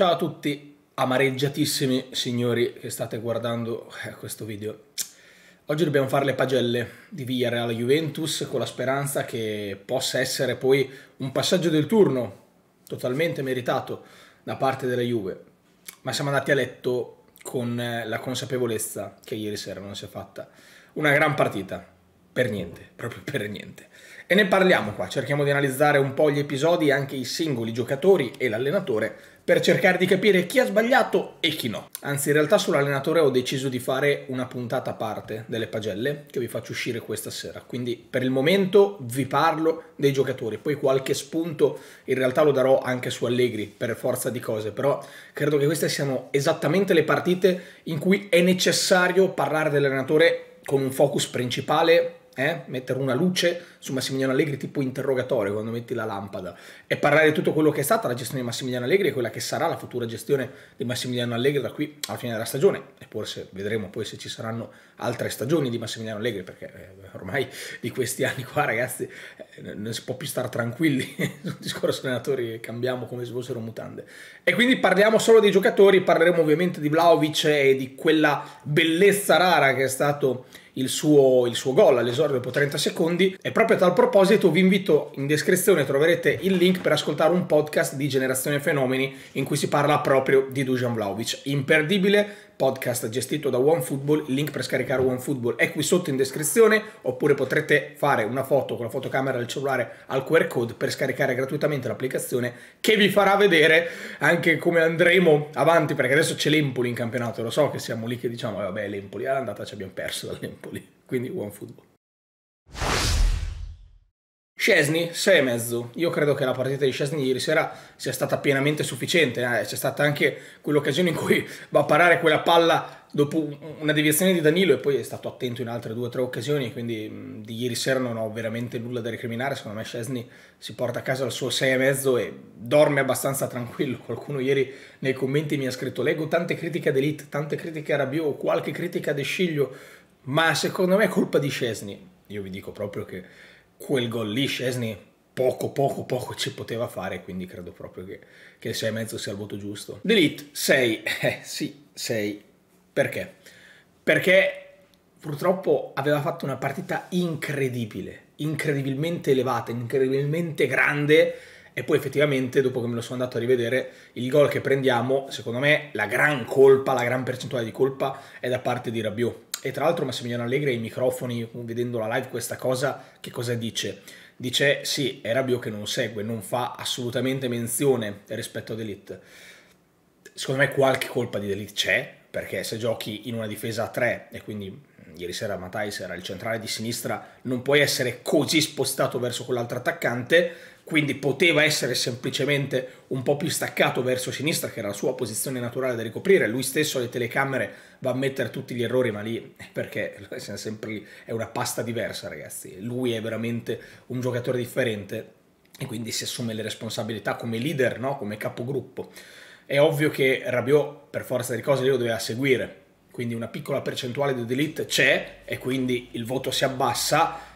Ciao a tutti amareggiatissimi signori che state guardando eh, questo video. Oggi dobbiamo fare le pagelle di Villarreal Juventus con la speranza che possa essere poi un passaggio del turno totalmente meritato da parte della Juve. Ma siamo andati a letto con eh, la consapevolezza che ieri sera non si è fatta una gran partita. Per niente, proprio per niente. E ne parliamo qua, cerchiamo di analizzare un po' gli episodi, anche i singoli giocatori e l'allenatore per cercare di capire chi ha sbagliato e chi no. Anzi, in realtà sull'allenatore ho deciso di fare una puntata a parte delle pagelle che vi faccio uscire questa sera. Quindi per il momento vi parlo dei giocatori, poi qualche spunto in realtà lo darò anche su Allegri per forza di cose, però credo che queste siano esattamente le partite in cui è necessario parlare dell'allenatore con un focus principale eh? mettere una luce su Massimiliano Allegri tipo interrogatorio quando metti la lampada e parlare di tutto quello che è stata la gestione di Massimiliano Allegri e quella che sarà la futura gestione di Massimiliano Allegri da qui alla fine della stagione e forse vedremo poi se ci saranno altre stagioni di Massimiliano Allegri perché eh, ormai di questi anni qua ragazzi eh, non si può più stare tranquilli sul discorso allenatori che cambiamo come se fossero mutande e quindi parliamo solo dei giocatori parleremo ovviamente di Vlaovic e di quella bellezza rara che è stato il suo, il suo gol all'esordio dopo 30 secondi. E proprio a tal proposito vi invito in descrizione, troverete il link per ascoltare un podcast di Generazione Fenomeni in cui si parla proprio di Dujan Vlaovic. Imperdibile podcast gestito da OneFootball, il link per scaricare OneFootball è qui sotto in descrizione, oppure potrete fare una foto con la fotocamera del cellulare al QR code per scaricare gratuitamente l'applicazione che vi farà vedere anche come andremo avanti, perché adesso c'è l'Empoli in campionato, lo so che siamo lì che diciamo, eh, vabbè l'Empoli, è andata, ci abbiamo perso dall'Empoli, quindi OneFootball. Scesni, 6,5. Io credo che la partita di Scesni ieri sera sia stata pienamente sufficiente. Eh? C'è stata anche quell'occasione in cui va a parare quella palla dopo una deviazione di Danilo e poi è stato attento in altre due o tre occasioni. Quindi mm, di ieri sera non ho veramente nulla da recriminare. Secondo me Scesni si porta a casa il suo 6,5 e dorme abbastanza tranquillo. Qualcuno ieri nei commenti mi ha scritto: Leggo tante critiche ad Elite, tante critiche a Rabiot, qualche critica a De Sciglio, ma secondo me è colpa di Scesni. Io vi dico proprio che quel gol lì Scesni poco poco poco ci poteva fare quindi credo proprio che, che 6,5 sia il voto giusto Delete 6 eh sì 6 perché? perché purtroppo aveva fatto una partita incredibile incredibilmente elevata incredibilmente grande e poi effettivamente, dopo che me lo sono andato a rivedere, il gol che prendiamo, secondo me, la gran colpa, la gran percentuale di colpa è da parte di Rabiot. E tra l'altro Massimiliano Allegri ai microfoni, vedendo la live questa cosa, che cosa dice? Dice sì, è Rabiot che non segue, non fa assolutamente menzione rispetto a Delete. Secondo me qualche colpa di Delete c'è, perché se giochi in una difesa a 3 e quindi mm, ieri sera Matais era il centrale di sinistra, non puoi essere così spostato verso quell'altro attaccante quindi poteva essere semplicemente un po' più staccato verso sinistra, che era la sua posizione naturale da ricoprire. Lui stesso alle telecamere va a mettere tutti gli errori, ma lì è perché siamo sempre lì, è una pasta diversa, ragazzi. Lui è veramente un giocatore differente e quindi si assume le responsabilità come leader, no? come capogruppo. È ovvio che Rabiot, per forza di cose, lo doveva seguire, quindi una piccola percentuale di delete c'è e quindi il voto si abbassa,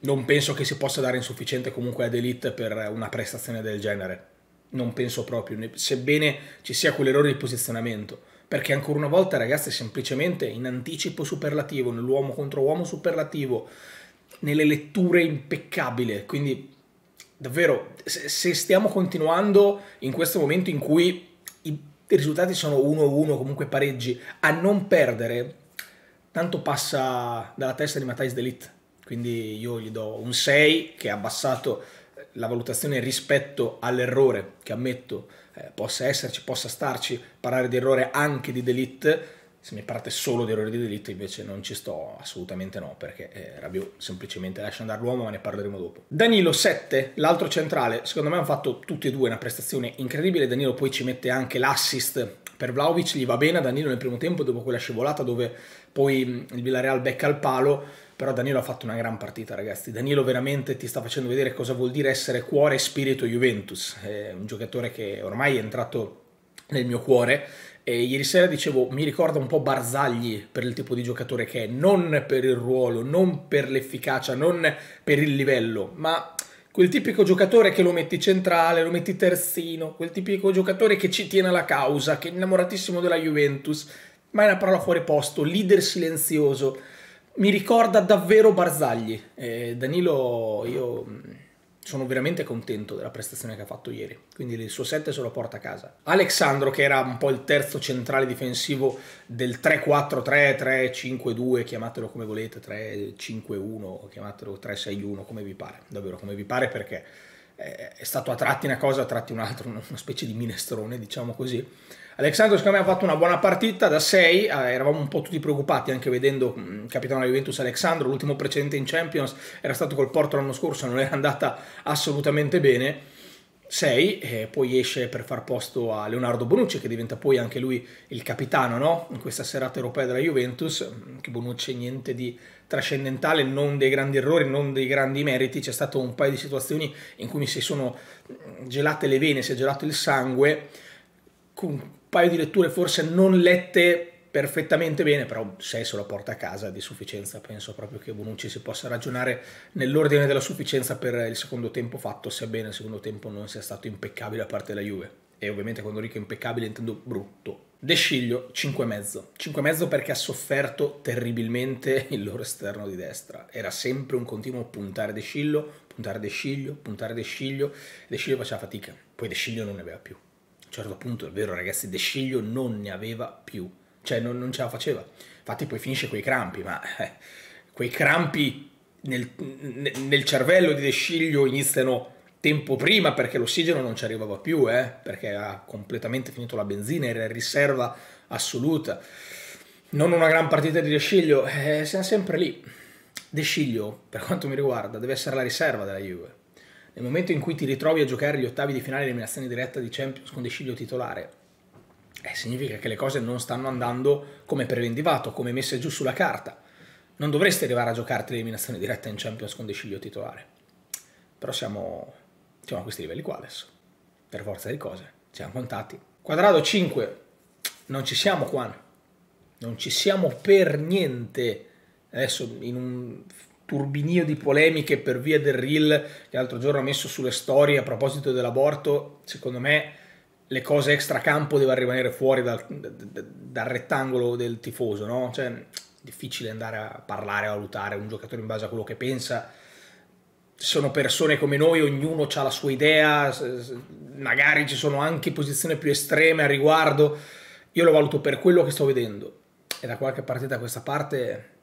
non penso che si possa dare insufficiente comunque ad Elite per una prestazione del genere. Non penso proprio, sebbene ci sia quell'errore di posizionamento. Perché ancora una volta, ragazzi, semplicemente in anticipo superlativo, nell'uomo contro uomo superlativo, nelle letture impeccabile. Quindi, davvero, se stiamo continuando in questo momento in cui i risultati sono 1-1, comunque pareggi, a non perdere, tanto passa dalla testa di Matthijs Delite quindi io gli do un 6 che ha abbassato eh, la valutazione rispetto all'errore che ammetto eh, possa esserci, possa starci, parlare di errore anche di delete. Se mi parte solo di errore di delitto invece non ci sto assolutamente no, perché eh, Rabiot semplicemente lascia andare l'uomo, ma ne parleremo dopo. Danilo 7, l'altro centrale, secondo me hanno fatto tutti e due una prestazione incredibile, Danilo poi ci mette anche l'assist per Vlaovic gli va bene a Danilo nel primo tempo dopo quella scivolata dove poi il Villarreal becca il palo, però Danilo ha fatto una gran partita ragazzi, Danilo veramente ti sta facendo vedere cosa vuol dire essere cuore e spirito Juventus, è un giocatore che ormai è entrato nel mio cuore e ieri sera dicevo mi ricorda un po' Barzagli per il tipo di giocatore che è, non per il ruolo, non per l'efficacia, non per il livello, ma quel tipico giocatore che lo metti centrale, lo metti terzino, quel tipico giocatore che ci tiene alla causa, che è innamoratissimo della Juventus, ma è una parola fuori posto, leader silenzioso. Mi ricorda davvero Barzagli. Eh, Danilo, io mm, sono veramente contento della prestazione che ha fatto ieri, quindi il suo 7 se lo porta a casa. Alexandro, che era un po' il terzo centrale difensivo del 3-4-3, 3-5-2, chiamatelo come volete, 3-5-1, chiamatelo 3-6-1, come vi pare, davvero come vi pare perché è stato a tratti una cosa, a tratti un'altra, una specie di minestrone, diciamo così. Alexandro secondo me ha fatto una buona partita da 6, eh, eravamo un po' tutti preoccupati anche vedendo mh, mm, capitano la Juventus Alexandro, l'ultimo precedente in Champions era stato col Porto l'anno scorso, non era andata assolutamente bene 6 e poi esce per far posto a Leonardo Bonucci che diventa poi anche lui il capitano no? in questa serata europea della Juventus mm, che Bonucci niente di trascendentale, non dei grandi errori, non dei grandi meriti, c'è stato un paio di situazioni in cui mi si sono mm, gelate le vene, si è gelato il sangue con un paio di letture forse non lette perfettamente bene, però se se lo porta a casa di sufficienza penso proprio che Bonucci si possa ragionare nell'ordine della sufficienza per il secondo tempo fatto, sebbene il secondo tempo non sia stato impeccabile a parte la Juve. E ovviamente quando dico impeccabile intendo brutto. De Sciglio 5,5. 5,5 perché ha sofferto terribilmente il loro esterno di destra. Era sempre un continuo puntare De Sciglio, puntare De Sciglio, puntare De Sciglio. De Sciglio faceva fatica, poi De Sciglio non ne aveva più. A un certo punto, è vero ragazzi, De Sciglio non ne aveva più cioè non, non, ce la faceva. Infatti poi finisce quei crampi, ma eh, quei crampi nel, nel, cervello di De Sciglio iniziano tempo prima perché l'ossigeno non ci arrivava più, eh, perché ha completamente finito la benzina, era in riserva assoluta. Non una gran partita di De Sciglio, eh, siamo sempre lì. De Sciglio, per quanto mi riguarda, deve essere la riserva della Juve. Nel momento in cui ti ritrovi a giocare gli ottavi di finale di eliminazione diretta di Champions con De Sciglio titolare, eh, significa che le cose non stanno andando come preventivato, come messe giù sulla carta. Non dovresti arrivare a giocarti l'eliminazione diretta in Champions con De Sciglio titolare. Però siamo, siamo a questi livelli qua adesso. Per forza di cose, siamo contati. Quadrado 5, non ci siamo qua. Non ci siamo per niente. Adesso in un turbinio di polemiche per via del reel che l'altro giorno ha messo sulle storie a proposito dell'aborto, secondo me le cose extracampo devono rimanere fuori dal, dal rettangolo del tifoso, no? Cioè, è difficile andare a parlare, a valutare un giocatore in base a quello che pensa. Sono persone come noi, ognuno ha la sua idea, magari ci sono anche posizioni più estreme a riguardo. Io lo valuto per quello che sto vedendo. E da qualche partita a questa parte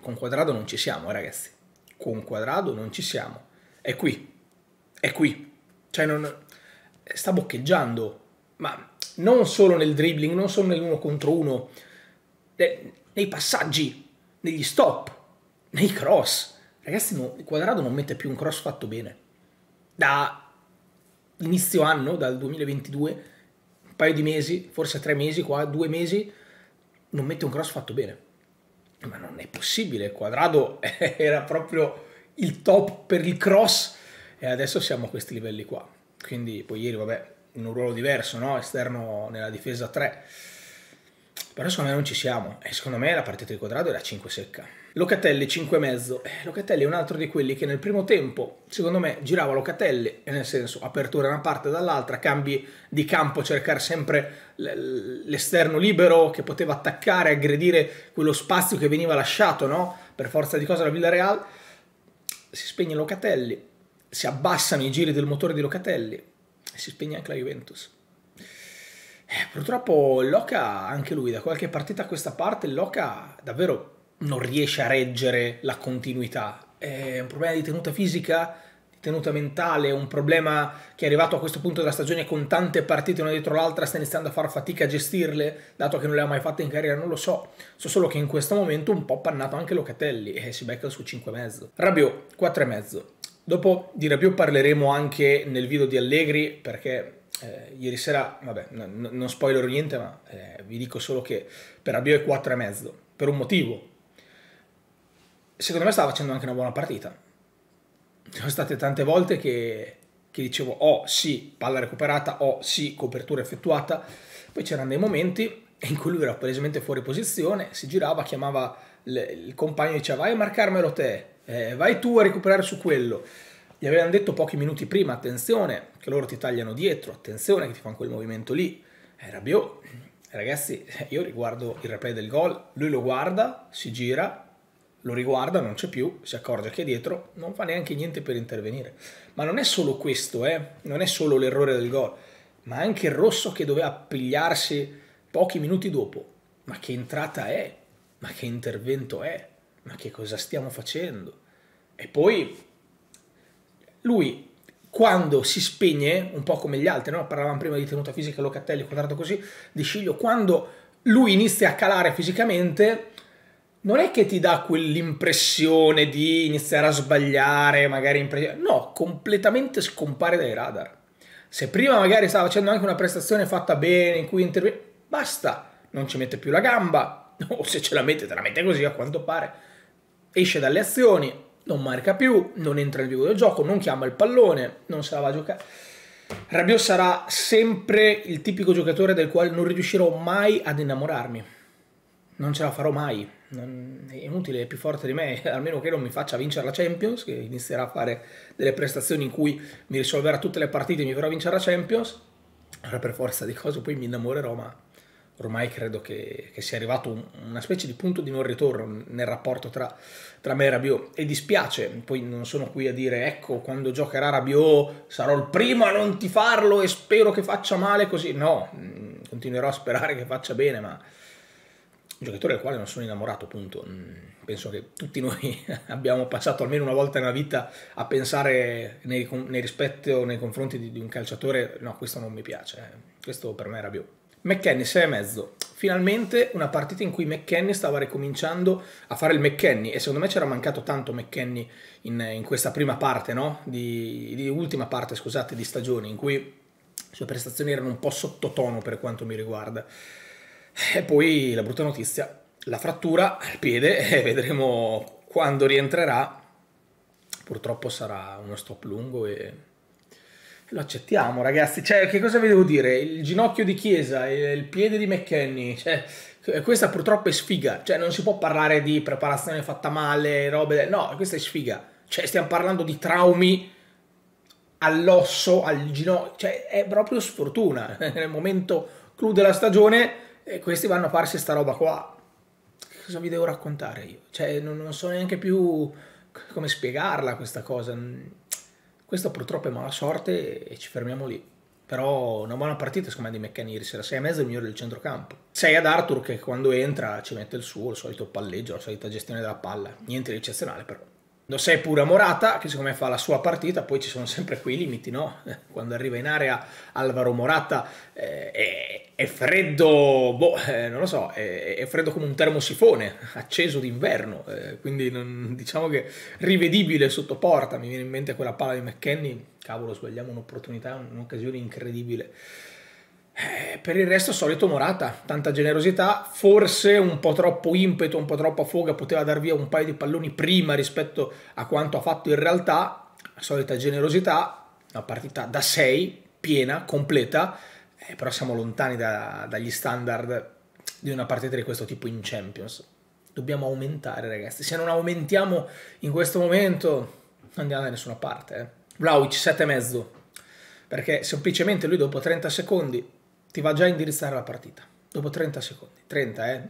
con Quadrado non ci siamo, eh, ragazzi. Con Quadrado non ci siamo. È qui. È qui. Cioè, non... sta boccheggiando ma non solo nel dribbling, non solo nell'uno contro uno, nei passaggi, negli stop, nei cross. Ragazzi, no, il quadrato non mette più un cross fatto bene. Da inizio anno, dal 2022, un paio di mesi, forse tre mesi qua, due mesi, non mette un cross fatto bene. Ma non è possibile, il quadrato era proprio il top per il cross e adesso siamo a questi livelli qua. Quindi poi ieri, vabbè, in un ruolo diverso, no? esterno nella difesa 3. Però secondo me non ci siamo e secondo me la partita di quadrato era 5 secca. Locatelli 5 e mezzo. Eh, Locatelli è un altro di quelli che nel primo tempo, secondo me, girava Locatelli, nel senso apertura da una parte e dall'altra, cambi di campo, cercare sempre l'esterno libero che poteva attaccare, aggredire quello spazio che veniva lasciato, no? Per forza di cosa la Villarreal. Si spegne Locatelli, si abbassano i giri del motore di Locatelli, e si spegne anche la Juventus. Eh, purtroppo Loca, anche lui, da qualche partita a questa parte, Loca davvero non riesce a reggere la continuità. È un problema di tenuta fisica, di tenuta mentale, un problema che è arrivato a questo punto della stagione con tante partite una dietro l'altra, sta iniziando a far fatica a gestirle, dato che non le ha mai fatte in carriera, non lo so. So solo che in questo momento un po' pannato anche Locatelli e si becca su 5,5. Rabiot, 4,5. Dopo di più parleremo anche nel video di Allegri perché eh, ieri sera, vabbè, non spoilerò niente, ma eh, vi dico solo che per Rabiot è e mezzo, per un motivo. Secondo me stava facendo anche una buona partita. Ci sono state tante volte che, che dicevo oh sì, palla recuperata, oh sì, copertura effettuata. Poi c'erano dei momenti in cui lui era palesemente fuori posizione, si girava, chiamava il compagno e diceva vai a marcarmelo te eh, vai tu a recuperare su quello. Gli avevano detto pochi minuti prima, attenzione, che loro ti tagliano dietro, attenzione che ti fanno quel movimento lì. Eh, Rabiot, ragazzi, eh, io riguardo il replay del gol, lui lo guarda, si gira, lo riguarda, non c'è più, si accorge che è dietro, non fa neanche niente per intervenire. Ma non è solo questo, eh? non è solo l'errore del gol, ma anche il rosso che doveva pigliarsi pochi minuti dopo. Ma che entrata è? Ma che intervento è? Ma che cosa stiamo facendo? E poi lui quando si spegne, un po' come gli altri, no? parlavamo prima di tenuta fisica, Locatelli, quadrato così, di Sciglio, quando lui inizia a calare fisicamente, non è che ti dà quell'impressione di iniziare a sbagliare, magari no, completamente scompare dai radar. Se prima magari stava facendo anche una prestazione fatta bene, in cui interviene, basta, non ci mette più la gamba, o se ce la mette, te la mette così a quanto pare, esce dalle azioni, non marca più, non entra nel vivo del gioco, non chiama il pallone, non se la va a giocare. Rabiot sarà sempre il tipico giocatore del quale non riuscirò mai ad innamorarmi. Non ce la farò mai. Non, è inutile, è più forte di me, almeno che non mi faccia vincere la Champions, che inizierà a fare delle prestazioni in cui mi risolverà tutte le partite e mi farà vincere la Champions. Allora per forza di cose poi mi innamorerò, ma ormai credo che, che sia arrivato un, una specie di punto di non ritorno nel rapporto tra, tra me e Rabiot e dispiace, poi non sono qui a dire ecco quando giocherà Rabiot sarò il primo a non tifarlo e spero che faccia male così, no, mm, continuerò a sperare che faccia bene ma un giocatore del quale non sono innamorato, appunto. Mm, penso che tutti noi abbiamo passato almeno una volta nella vita a pensare nei, nei rispetto nei confronti di, di un calciatore, no, questo non mi piace, eh. questo per me era Rabiot. McKenny 6 e mezzo. Finalmente una partita in cui McKenny stava ricominciando a fare il McKenny e secondo me c'era mancato tanto McKenny in, in questa prima parte, no? Di, di ultima parte, scusate, di stagione in cui le sue prestazioni erano un po' sottotono per quanto mi riguarda. E poi la brutta notizia, la frattura al piede e vedremo quando rientrerà. Purtroppo sarà uno stop lungo e lo accettiamo, ragazzi. Cioè, che cosa vi devo dire? Il ginocchio di Chiesa, il piede di McKenny, cioè, questa purtroppo è sfiga. Cioè, non si può parlare di preparazione fatta male, robe... No, questa è sfiga. Cioè, stiamo parlando di traumi all'osso, al ginocchio. Cioè, è proprio sfortuna. Nel momento clou della stagione, eh, questi vanno a farsi sta roba qua. Che cosa vi devo raccontare io? Cioè, non, non so neanche più come spiegarla questa cosa. Questa purtroppo è mala sorte e ci fermiamo lì. Però una buona partita secondo me di McCann ieri sera, 6 e mezzo è il migliore del centrocampo. 6 ad Arthur che quando entra ci mette il suo, il solito palleggio, la solita gestione della palla. Niente di eccezionale però. Lo 6 pure a Morata che secondo me fa la sua partita, poi ci sono sempre quei limiti, no? Quando arriva in area Alvaro Morata eh, è freddo, boh, eh, non lo so, è, è, freddo come un termosifone acceso d'inverno, eh, quindi non, diciamo che rivedibile sotto porta, mi viene in mente quella palla di McKenny, cavolo, sbagliamo un'opportunità, un'occasione incredibile. Eh, per il resto solito Morata, tanta generosità, forse un po' troppo impeto, un po' troppa foga, poteva dar via un paio di palloni prima rispetto a quanto ha fatto in realtà, solita generosità, una partita da 6, piena, completa, eh, però siamo lontani da, dagli standard di una partita di questo tipo in Champions. Dobbiamo aumentare, ragazzi. Se non aumentiamo in questo momento, non andiamo da nessuna parte. Eh. Vlaovic 7,5 perché semplicemente lui dopo 30 secondi ti va già a indirizzare la partita. Dopo 30 secondi, 30, eh.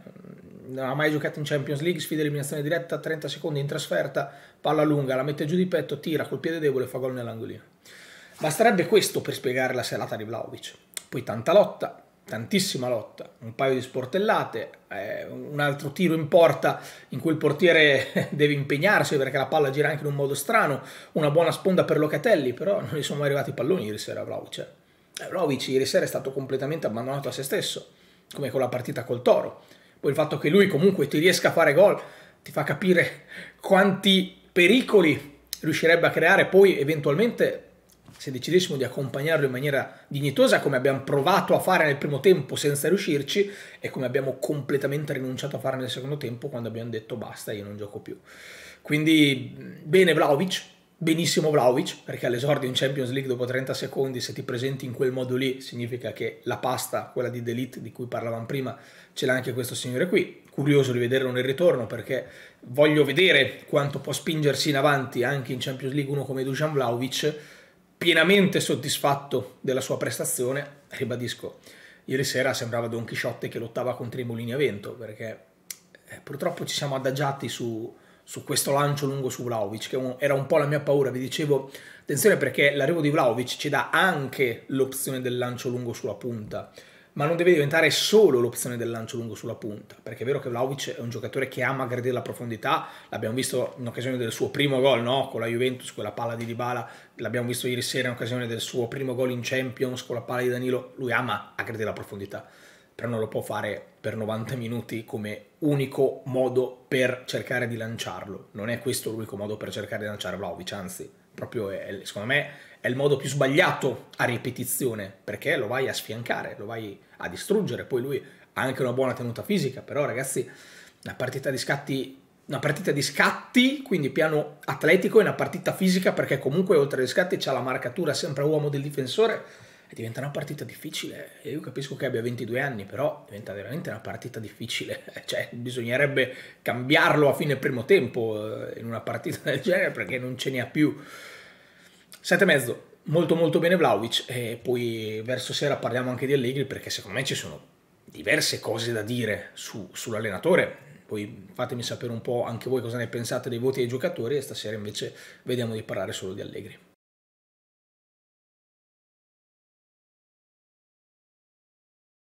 Non ha mai giocato in Champions League, sfida eliminazione diretta, 30 secondi in trasferta, palla lunga, la mette giù di petto, tira col piede debole e fa gol nell'angolino. Basterebbe questo per spiegare la serata di Vlaovic. Poi tanta lotta, tantissima lotta, un paio di sportellate, eh, un altro tiro in porta in cui il portiere deve impegnarsi perché la palla gira anche in un modo strano, una buona sponda per Locatelli, però non gli sono mai arrivati i palloni ieri sera a Vlaovic. Eh. Eh, Vlaovic ieri sera è stato completamente abbandonato a se stesso, come con la partita col Toro. Poi il fatto che lui comunque ti riesca a fare gol ti fa capire quanti pericoli riuscirebbe a creare poi eventualmente se decidessimo di accompagnarlo in maniera dignitosa, come abbiamo provato a fare nel primo tempo senza riuscirci e come abbiamo completamente rinunciato a fare nel secondo tempo quando abbiamo detto basta, io non gioco più. Quindi bene Vlaovic, benissimo Vlaovic, perché all'esordio in Champions League dopo 30 secondi, se ti presenti in quel modo lì, significa che la pasta, quella di Delite di cui parlavamo prima, ce l'ha anche questo signore qui. Curioso di vederlo nel ritorno, perché voglio vedere quanto può spingersi in avanti anche in Champions League uno come Dusan Vlaovic, pienamente soddisfatto della sua prestazione, ribadisco, ieri sera sembrava Don Chisciotte che lottava contro i mulini a vento, perché eh, purtroppo ci siamo adagiati su, su questo lancio lungo su Vlaovic, che era un po' la mia paura, vi dicevo, attenzione perché l'arrivo di Vlaovic ci dà anche l'opzione del lancio lungo sulla punta, ma non deve diventare solo l'opzione del lancio lungo sulla punta, perché è vero che Vlaovic è un giocatore che ama aggredire la profondità, l'abbiamo visto in occasione del suo primo gol, no? con la Juventus, quella palla di Dybala, l'abbiamo visto ieri sera in occasione del suo primo gol in Champions, con la palla di Danilo, lui ama aggredire la profondità, però non lo può fare per 90 minuti come unico modo per cercare di lanciarlo, non è questo l'unico modo per cercare di lanciare Vlaovic, anzi proprio è, secondo me è il modo più sbagliato a ripetizione, perché lo vai a sfiancare, lo vai a distruggere, poi lui ha anche una buona tenuta fisica, però ragazzi, una partita di scatti una partita di scatti, quindi piano atletico, e una partita fisica perché comunque oltre agli scatti c'è la marcatura sempre uomo del difensore diventa una partita difficile. Io capisco che abbia 22 anni, però diventa veramente una partita difficile. Cioè, bisognerebbe cambiarlo a fine primo tempo eh, in una partita del genere perché non ce ne ha più. 7 e mezzo, molto molto bene Vlaovic e poi verso sera parliamo anche di Allegri perché secondo me ci sono diverse cose da dire su, sull'allenatore. Poi fatemi sapere un po' anche voi cosa ne pensate dei voti dei giocatori e stasera invece vediamo di parlare solo di Allegri.